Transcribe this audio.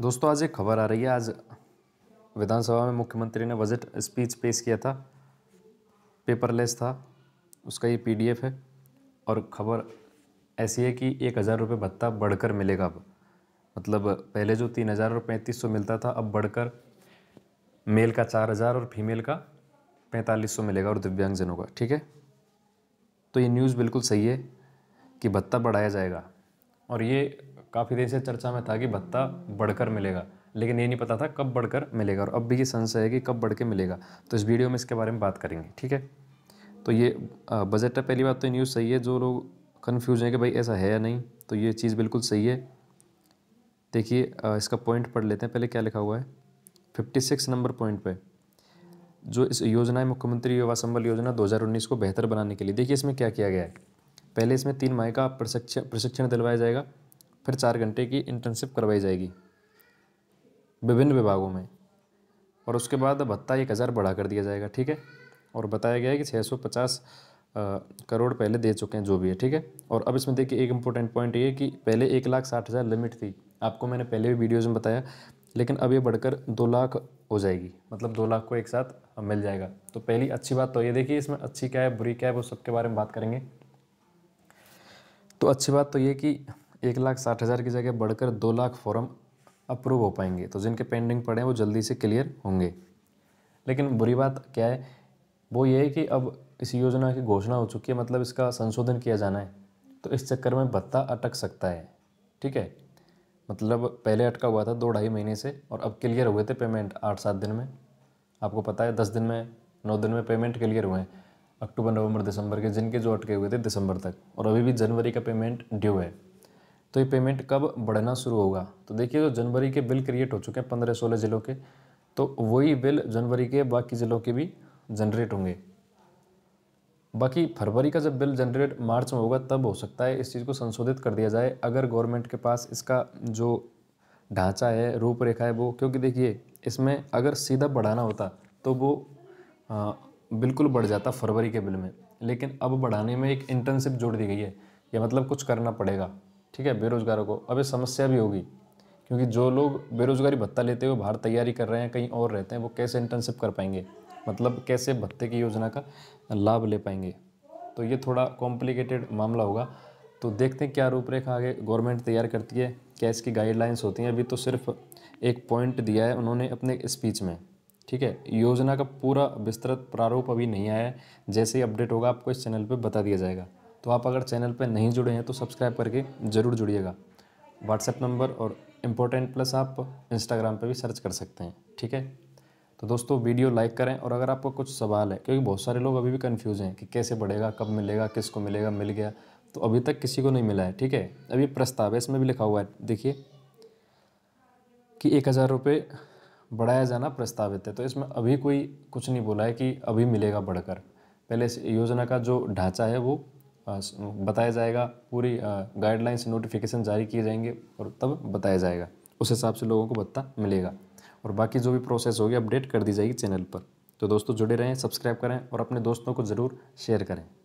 दोस्तों आज एक खबर आ रही है आज विधानसभा में मुख्यमंत्री ने बजट स्पीच पेश किया था पेपरलेस था उसका ये पीडीएफ है और खबर ऐसी है कि एक हज़ार रुपये भत्ता बढ़कर मिलेगा अब मतलब पहले जो तीन हज़ार और पैंतीस सौ मिलता था अब बढ़कर मेल का चार हज़ार और फीमेल का पैंतालीस सौ मिलेगा और दिव्यांगजनों का ठीक है तो ये न्यूज़ बिल्कुल सही है कि भत्ता बढ़ाया जाएगा और ये काफ़ी देर से चर्चा में था कि भत्ता बढ़कर मिलेगा लेकिन ये नहीं पता था कब बढ़कर मिलेगा और अब भी ये संशय है कि कब बढ़ के मिलेगा तो इस वीडियो में इसके बारे में बात करेंगे ठीक है तो ये बजट है पहली बात तो न्यूज़ सही है जो लोग कन्फ्यूज हैं कि भाई ऐसा है या नहीं तो ये चीज़ बिल्कुल सही है देखिए इसका पॉइंट पढ़ लेते हैं पहले क्या लिखा हुआ है फिफ्टी सिक्स नंबर पॉइंट पे जो इस योजना है मुख्यमंत्री युवा संबल योजना 2019 को बेहतर बनाने के लिए देखिए इसमें क्या किया गया है पहले इसमें तीन माह का प्रशिक्षण प्रशिक्षण दिलवाया जाएगा फिर चार घंटे की इंटर्नशिप करवाई जाएगी विभिन्न विभागों में और उसके बाद भत्ता एक हज़ार बढ़ा कर दिया जाएगा ठीक है और बताया गया है कि छः सौ पचास करोड़ पहले दे चुके हैं जो भी है ठीक है और अब इसमें देखिए एक इम्पोर्टेंट पॉइंट ये कि पहले एक लाख साठ हज़ार लिमिट थी आपको मैंने पहले भी वीडियोज़ में बताया लेकिन अब ये बढ़कर दो लाख हो जाएगी मतलब दो लाख को एक साथ मिल जाएगा तो पहली अच्छी बात तो ये देखिए इसमें अच्छी क्या है बुरी क्या है वो सबके बारे में बात करेंगे तो अच्छी बात तो ये कि एक लाख साठ हज़ार की जगह बढ़कर दो लाख फॉर्म अप्रूव हो पाएंगे तो जिनके पेंडिंग पड़े हैं वो जल्दी से क्लियर होंगे लेकिन बुरी बात क्या है वो ये है कि अब इस योजना की घोषणा हो चुकी है मतलब इसका संशोधन किया जाना है तो इस चक्कर में भत्ता अटक सकता है ठीक है मतलब पहले अटका हुआ था दो ढाई महीने से और अब क्लियर हुए थे पेमेंट आठ सात दिन में आपको पता है दस दिन में नौ दिन में पेमेंट क्लियर हुए हैं अक्टूबर नवंबर दिसंबर के जिनके जो अटके हुए थे दिसंबर तक और अभी भी जनवरी का पेमेंट ड्यू है तो ये पेमेंट कब बढ़ना शुरू होगा तो देखिए जो जनवरी के बिल क्रिएट हो चुके हैं पंद्रह सोलह ज़िलों के तो वही बिल जनवरी के बाकी ज़िलों के भी जनरेट होंगे बाकी फरवरी का जब बिल जनरेट मार्च में होगा तब हो सकता है इस चीज़ को संशोधित कर दिया जाए अगर गवर्नमेंट के पास इसका जो ढांचा है रूपरेखा है वो क्योंकि देखिए इसमें अगर सीधा बढ़ाना होता तो वो आ, बिल्कुल बढ़ जाता फरवरी के बिल में लेकिन अब बढ़ाने में एक इंटर्नशिप जोड़ दी गई है या मतलब कुछ करना पड़ेगा ठीक है बेरोजगारों को अब ये समस्या भी होगी क्योंकि जो लोग बेरोजगारी भत्ता लेते हुए बाहर तैयारी कर रहे हैं कहीं और रहते हैं वो कैसे इंटर्नशिप कर पाएंगे मतलब कैसे भत्ते की योजना का लाभ ले पाएंगे तो ये थोड़ा कॉम्प्लिकेटेड मामला होगा तो देखते हैं क्या रूपरेखा आगे गवर्नमेंट तैयार करती है क्या इसकी गाइडलाइंस होती हैं अभी तो सिर्फ एक पॉइंट दिया है उन्होंने अपने स्पीच में ठीक है योजना का पूरा विस्तृत प्रारूप अभी नहीं आया है जैसे ही अपडेट होगा आपको इस चैनल पर बता दिया जाएगा तो आप अगर चैनल पर नहीं जुड़े हैं तो सब्सक्राइब करके ज़रूर जुड़िएगा व्हाट्सएप नंबर और इम्पोर्टेंट प्लस आप इंस्टाग्राम पर भी सर्च कर सकते हैं ठीक है तो दोस्तों वीडियो लाइक करें और अगर आपको कुछ सवाल है क्योंकि बहुत सारे लोग अभी भी कन्फ्यूज़ हैं कि कैसे बढ़ेगा कब मिलेगा किसको मिलेगा मिल गया तो अभी तक किसी को नहीं मिला है ठीक है अभी प्रस्ताव है इसमें भी लिखा हुआ है देखिए कि एक हज़ार रुपये बढ़ाया जाना प्रस्तावित है तो इसमें अभी कोई कुछ नहीं बोला है कि अभी मिलेगा बढ़कर पहले इस योजना का जो ढांचा है वो बताया जाएगा पूरी गाइडलाइंस नोटिफिकेशन जारी किए जाएंगे और तब बताया जाएगा उस हिसाब से लोगों को भत्ता मिलेगा और बाकी जो भी प्रोसेस होगी अपडेट कर दी जाएगी चैनल पर तो दोस्तों जुड़े रहें सब्सक्राइब करें और अपने दोस्तों को ज़रूर शेयर करें